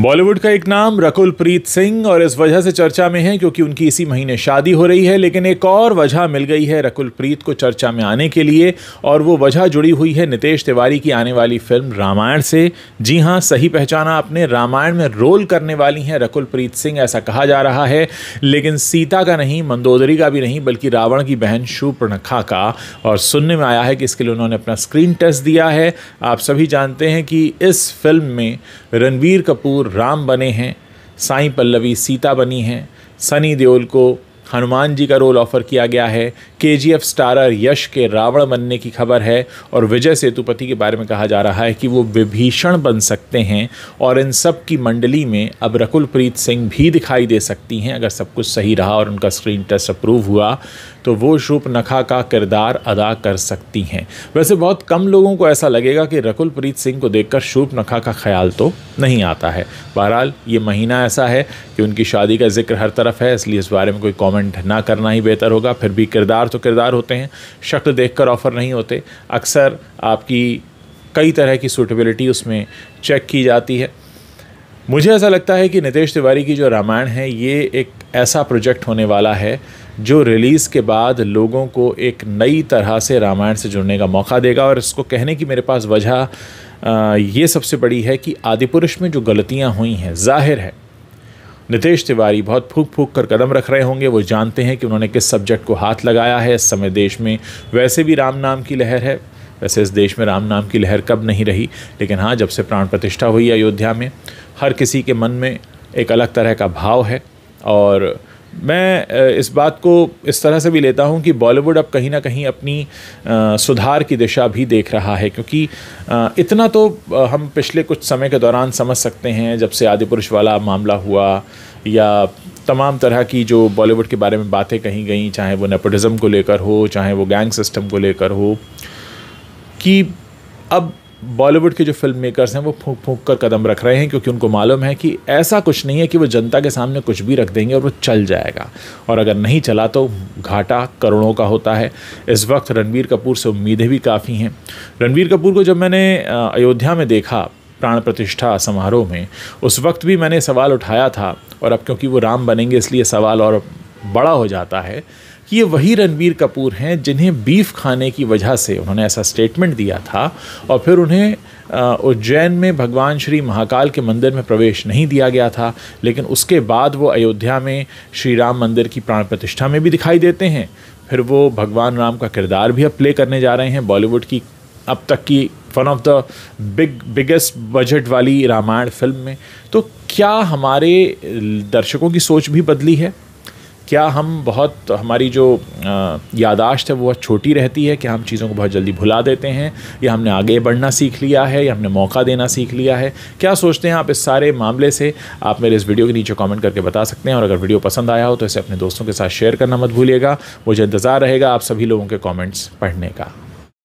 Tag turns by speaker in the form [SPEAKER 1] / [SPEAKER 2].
[SPEAKER 1] बॉलीवुड का एक नाम रकुल प्रीत सिंह और इस वजह से चर्चा में है क्योंकि उनकी इसी महीने शादी हो रही है लेकिन एक और वजह मिल गई है रकुल प्रीत को चर्चा में आने के लिए और वो वजह जुड़ी हुई है नितेश तिवारी की आने वाली फिल्म रामायण से जी हाँ सही पहचाना आपने रामायण में रोल करने वाली हैं रकुल प्रीत सिंह ऐसा कहा जा रहा है लेकिन सीता का नहीं मंदोदरी का भी नहीं बल्कि रावण की बहन शूर्पणखा का और सुनने में आया है कि इसके लिए उन्होंने अपना स्क्रीन टेस्ट दिया है आप सभी जानते हैं कि इस फिल्म में रणबीर कपूर राम बने हैं साईं पल्लवी सीता बनी हैं सनी देओल को हनुमान जी का रोल ऑफर किया गया है के जी एफ स्टारर यश के रावण बनने की खबर है और विजय सेतुपति के बारे में कहा जा रहा है कि वो विभीषण बन सकते हैं और इन सब की मंडली में अब रकुलप्रीत सिंह भी दिखाई दे सकती हैं अगर सब कुछ सही रहा और उनका स्क्रीन टेस्ट अप्रूव हुआ तो वो नखा का किरदार अदा कर सकती हैं वैसे बहुत कम लोगों को ऐसा लगेगा कि रकुलप्रीत सिंह को देखकर नखा का ख्याल तो नहीं आता है बहरहाल ये महीना ऐसा है कि उनकी शादी का जिक्र हर तरफ है इसलिए इस बारे में कोई कॉमेंट कमेंट ना करना ही बेहतर होगा फिर भी किरदार तो किरदार होते हैं शक्ल देखकर ऑफ़र नहीं होते अक्सर आपकी कई तरह की सूटेबिलिटी उसमें चेक की जाती है मुझे ऐसा लगता है कि नितेश तिवारी की जो रामायण है ये एक ऐसा प्रोजेक्ट होने वाला है जो रिलीज़ के बाद लोगों को एक नई तरह से रामायण से जुड़ने का मौका देगा और इसको कहने की मेरे पास वजह ये सबसे बड़ी है कि आदिपुरुष में जो गलतियां हुई हैं जाहिर है नितेश तिवारी बहुत फूक फूक कर कदम रख रहे होंगे वो जानते हैं कि उन्होंने किस सब्जेक्ट को हाथ लगाया है इस समय देश में वैसे भी राम नाम की लहर है वैसे इस देश में राम नाम की लहर कब नहीं रही लेकिन हाँ जब से प्राण प्रतिष्ठा हुई अयोध्या में हर किसी के मन में एक अलग तरह का भाव है और मैं इस बात को इस तरह से भी लेता हूं कि बॉलीवुड अब कहीं ना कहीं अपनी सुधार की दिशा भी देख रहा है क्योंकि इतना तो हम पिछले कुछ समय के दौरान समझ सकते हैं जब से आदि पुरुष वाला मामला हुआ या तमाम तरह की जो बॉलीवुड के बारे में बातें कही गई चाहे वो नेपोटिज़म को लेकर हो चाहे वो गैंग सिस्टम को लेकर हो कि अब बॉलीवुड के जो फिल्म मेकर्स हैं वो फूक फूक कर कदम रख रहे हैं क्योंकि उनको मालूम है कि ऐसा कुछ नहीं है कि वो जनता के सामने कुछ भी रख देंगे और वो चल जाएगा और अगर नहीं चला तो घाटा करोड़ों का होता है इस वक्त रणबीर कपूर से उम्मीदें भी काफ़ी हैं रणबीर कपूर को जब मैंने अयोध्या में देखा प्राण प्रतिष्ठा समारोह में उस वक्त भी मैंने सवाल उठाया था और अब क्योंकि वो राम बनेंगे इसलिए सवाल और बड़ा हो जाता है ये वही रणबीर कपूर हैं जिन्हें बीफ खाने की वजह से उन्होंने ऐसा स्टेटमेंट दिया था और फिर उन्हें उज्जैन में भगवान श्री महाकाल के मंदिर में प्रवेश नहीं दिया गया था लेकिन उसके बाद वो अयोध्या में श्री राम मंदिर की प्राण प्रतिष्ठा में भी दिखाई देते हैं फिर वो भगवान राम का किरदार भी अब प्ले करने जा रहे हैं बॉलीवुड की अब तक की one of the big biggest budget वाली रामायण फिल्म में तो क्या हमारे दर्शकों की सोच भी बदली है क्या हम बहुत हमारी जो यादाश्त है वो बहुत छोटी रहती है क्या हम चीज़ों को बहुत जल्दी भुला देते हैं या हमने आगे बढ़ना सीख लिया है या हमने मौका देना सीख लिया है क्या सोचते हैं आप इस सारे मामले से आप मेरे इस वीडियो के नीचे कमेंट करके बता सकते हैं और अगर वीडियो पसंद आया हो तो इसे अपने दोस्तों के साथ शेयर करना मत भूलिएगा मुझे इंतज़ार रहेगा आप सभी लोगों के कॉमेंट्स पढ़ने का